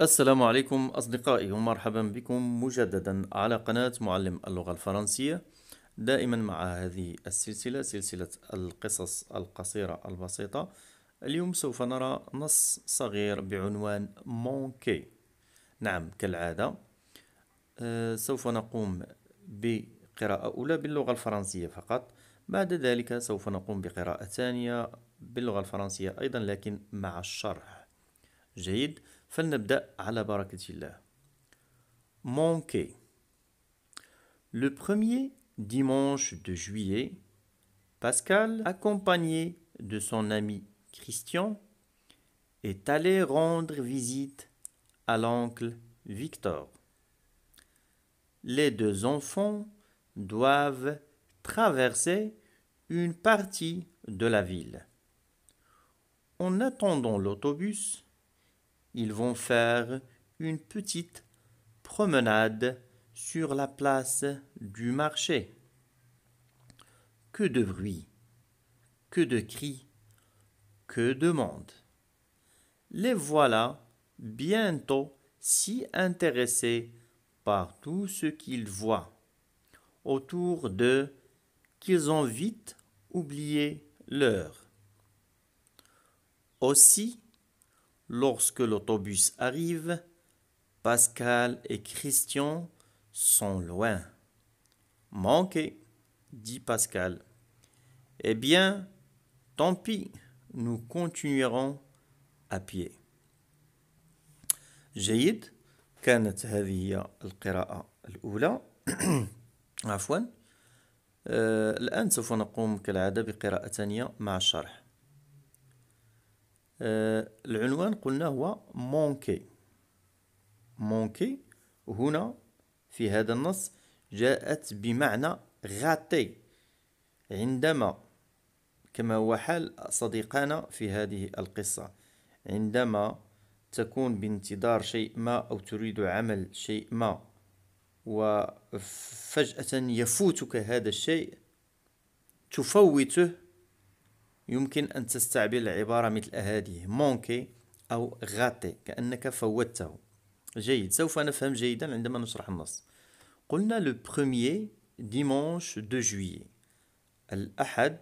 السلام عليكم أصدقائي ومرحبا بكم مجددا على قناة معلم اللغة الفرنسية دائما مع هذه السلسلة سلسلة القصص القصيرة البسيطة اليوم سوف نرى نص صغير بعنوان مونكي نعم كالعادة آه، سوف نقوم بقراءة أولى باللغة الفرنسية فقط بعد ذلك سوف نقوم بقراءة ثانية باللغة الفرنسية أيضا لكن مع الشرح جيد على الله Le premier dimanche de juillet, Pascal, accompagné de son ami Christian, est allé rendre visite à l'oncle Victor. Les deux enfants doivent traverser une partie de la ville. En attendant l'autobus, ils vont faire une petite promenade sur la place du marché. Que de bruit, que de cris, que de monde. Les voilà bientôt si intéressés par tout ce qu'ils voient autour d'eux qu'ils ont vite oublié l'heure. Aussi Lorsque l'autobus arrive, Pascal et Christian sont loin. Manqué, dit Pascal. Eh bien, tant pis, nous continuerons à pied. جيد كانت هذه هي القراءة الأولى عفوا الآن سوف نقوم كالعادة بقراءة ثانية مع الشرح آه، العنوان قلنا هو مونكي مونكي هنا في هذا النص جاءت بمعنى غاتي عندما كما هو حال صديقانا في هذه القصة عندما تكون بانتظار شيء ما أو تريد عمل شيء ما وفجأة يفوتك هذا الشيء تفوته يمكن أن تستعمل العبارة مثل هذه مونكي أو غاتي كأنك فوتته جيد سوف نفهم جيدا عندما نشرح النص قلنا لو بروميي ديمونش دو جويي الأحد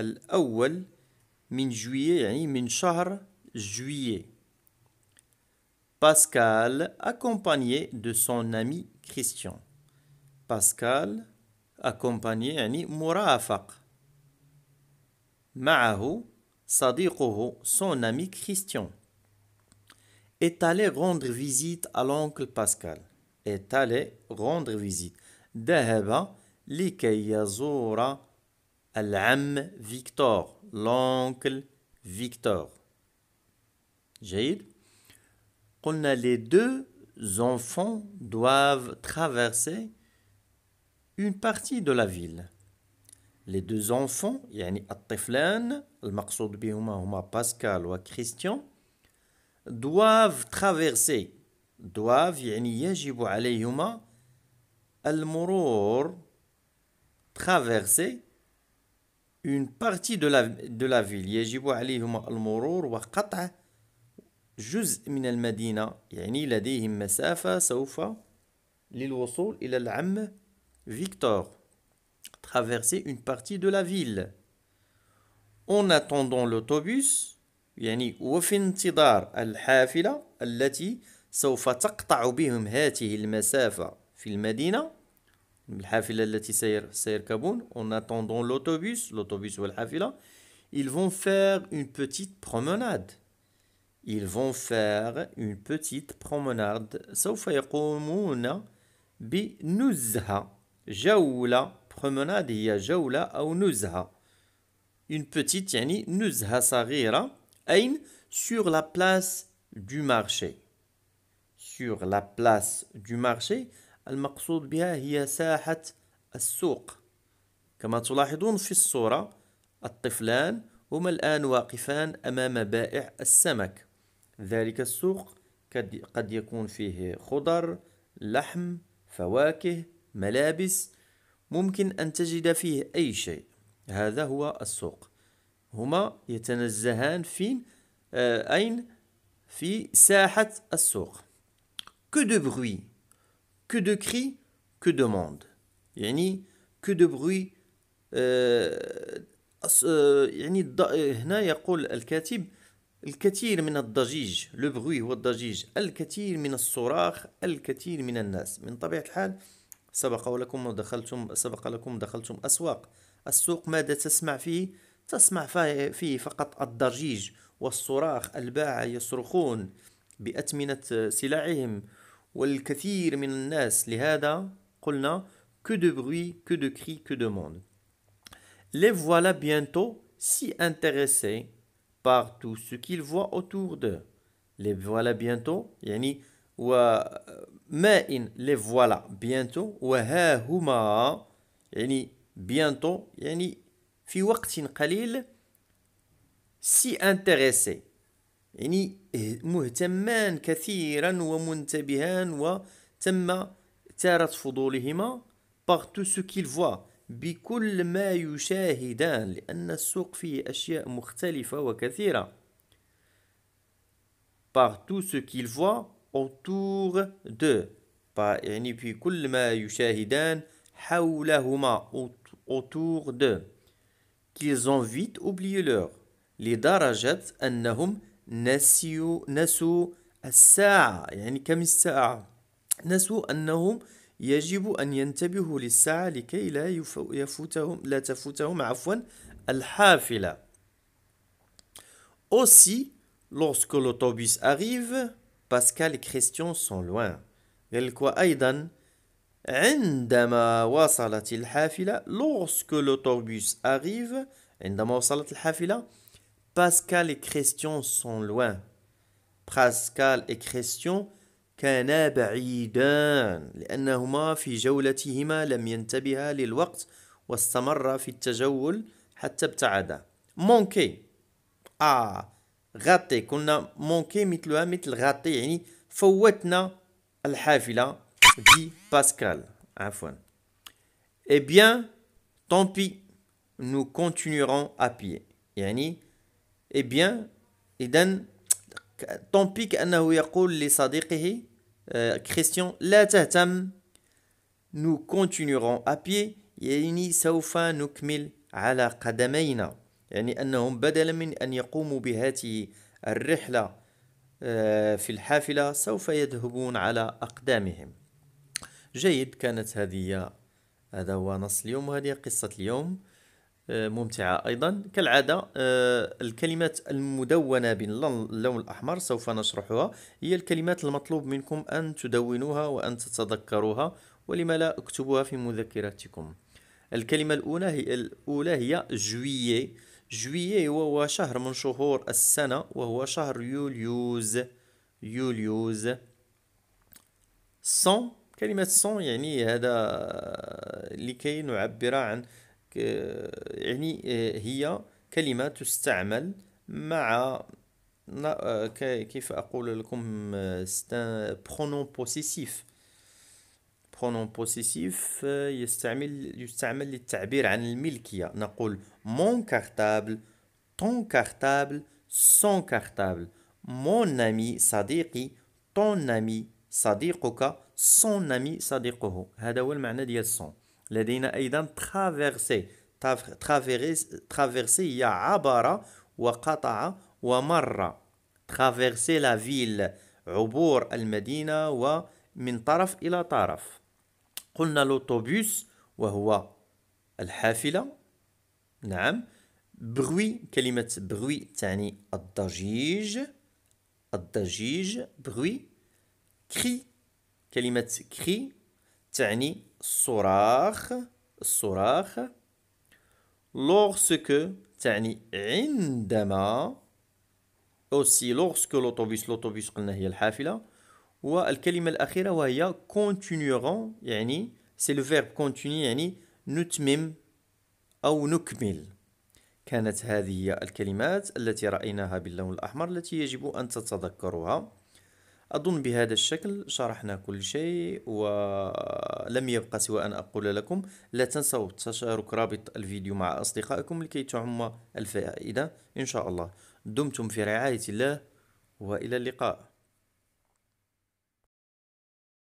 الأول من جويي يعني من شهر جويي باسكال accompagné دو سون أمي كريستيان باسكال accompagné يعني مرافق معه صديقه son ami Christian, est allé rendre visite à l'oncle Pascal. Est allé rendre visite. Dahaba, Victor, l'oncle Victor. les deux enfants doivent traverser une partie de la ville les deux enfants, يعني الطفلان المقصود بهما Pascal باسكال Christian, doivent traverser doivent يعني يجب al المرور traverser une partie de la, de la ville يجب عليهما المرور وقطع جزء من المدينة يعني لديهم مسافة سوف للوصول إلى العم Victor traverser une partie de la ville. En attendant l'autobus, يعني وفي انتظار الحافلة التي سوف تقطع بهم هذه المسافة في المدينة الحافلة التي سير سيركبون en attendant l'autobus l'autobus والحافلة ils vont faire une petite promenade ils vont faire une petite promenade سوف يقومون بنزهة جولة promenade هي جولة أو نزهة une petite يعني نزهة صغيرة أين sur la place du marché sur la place du marché المقصود بها هي ساحة السوق كما تلاحظون في الصورة الطفلان هما الآن واقفان أمام بائع السمك ذلك السوق قد يكون فيه خضر لحم فواكه ملابس ممكن أن تجد فيه أي شيء هذا هو السوق هما يتنزهان في آه، أين في ساحة السوق que de bruit que de كري que de monde يعني que de bruit آه،, آه يعني الض... هنا يقول الكاتب الكثير من الضجيج لو بروي هو الضجيج الكثير من الصراخ الكثير من الناس من طبيعة الحال سبق ولكم ودخلتم سبق لكم دخلتم أسواق السوق ماذا تسمع فيه؟ تسمع فيه فقط الضجيج والصراخ الباعة يصرخون بأثمنة سلعهم والكثير من الناس لهذا قلنا que de bruit, que de كري que de monde. Les voilà bientôt si intéressés par tout ce qu'ils voient autour d'eux. Les voilà bientôt يعني وماء لي فوالا بيانتو وها هما يعني بيانتو يعني في وقت قليل سي انتريسي يعني مهتمان كثيرا ومنتبهان وتم تارة فضولهما باغ تو سو كيل فوا بكل ما يشاهدان لأن السوق فيه أشياء مختلفة وكثيرة باغ تو سو كيل فوا autour de يعني في كل ما يشاهدان حولهما autour de qu'ils ont vite oublié leur لدرجة أنهم نسيوا نسوا الساعة يعني كم الساعة نسوا أنهم يجب أن ينتبهوا للساعة لكي لا يفوتهم لا تفوتهم عفوا الحافلة aussi lorsque l'autobus arrive باسكال كريستيون سون لوان قالك وأيضا عندما وصلت الحافلة لوغسكو لوتوبوس أغيف عندما وصلت الحافلة باسكال كريستيون سون لوان باسكال كريستيون كانا بعيدان لأنهما في جولتهما لم ينتبها للوقت واستمر في التجول حتى ابتعدا مونكي آه ah. Raté, qu'on a manqué, mitlohamit, raté, yani, faouetna al-havila, dit Pascal. Eh bien, tant pis, nous continuerons à pied. Yani, eh bien, et tant pis qu'anna ouya koul les sadekehi, Christian, la nous continuerons à pied. Yani, saufan, nous kmil, à la يعني أنهم بدلا من أن يقوموا بهذه الرحلة آه، في الحافلة سوف يذهبون على أقدامهم جيد كانت هذه هذا هو نص اليوم وهذه قصة اليوم آه، ممتعة أيضا كالعادة آه، الكلمات المدونة باللون الأحمر سوف نشرحها هي الكلمات المطلوب منكم أن تدونوها وأن تتذكروها ولما لا اكتبوها في مذكراتكم الكلمة الأولى هي الأولى هي جويي جويي هو شهر من شهور السنة وهو شهر يوليوز يوليوز سون كلمة سون يعني هذا آه، لكي نعبر عن يعني آه، هي كلمة تستعمل مع آه، كيف أقول لكم بخونون بوسيسيف برونون بوسيسيف آه، يستعمل يستعمل للتعبير عن الملكيه نقول مون كارتابل طون كارتابل سون كارتابل مون نامي صديقي طون نامي صديقك سون نامي صديقه هذا هو المعنى ديال سون لدينا ايضا ترافيرسي ترافيرسي هي عبر وقطع ومر ترافيرسي لا فيل عبور المدينه و من طرف الى طرف قلنا لوتوبوس وهو الحافلة نعم بروي كلمة بروي تعني الضجيج الضجيج بروي كري كلمة كري تعني الصراخ الصراخ لورسكو تعني عندما أوسي lorsque l'autobus l'autobus قلنا هي الحافلة والكلمة الأخيرة وهي continueront يعني سي لو فيرب كونتيني يعني نتمم أو نكمل كانت هذه هي الكلمات التي رأيناها باللون الأحمر التي يجب أن تتذكرها أظن بهذا الشكل شرحنا كل شيء ولم يبقى سوى أن أقول لكم لا تنسوا تشارك رابط الفيديو مع أصدقائكم لكي تعم الفائدة إن شاء الله دمتم في رعاية الله وإلى اللقاء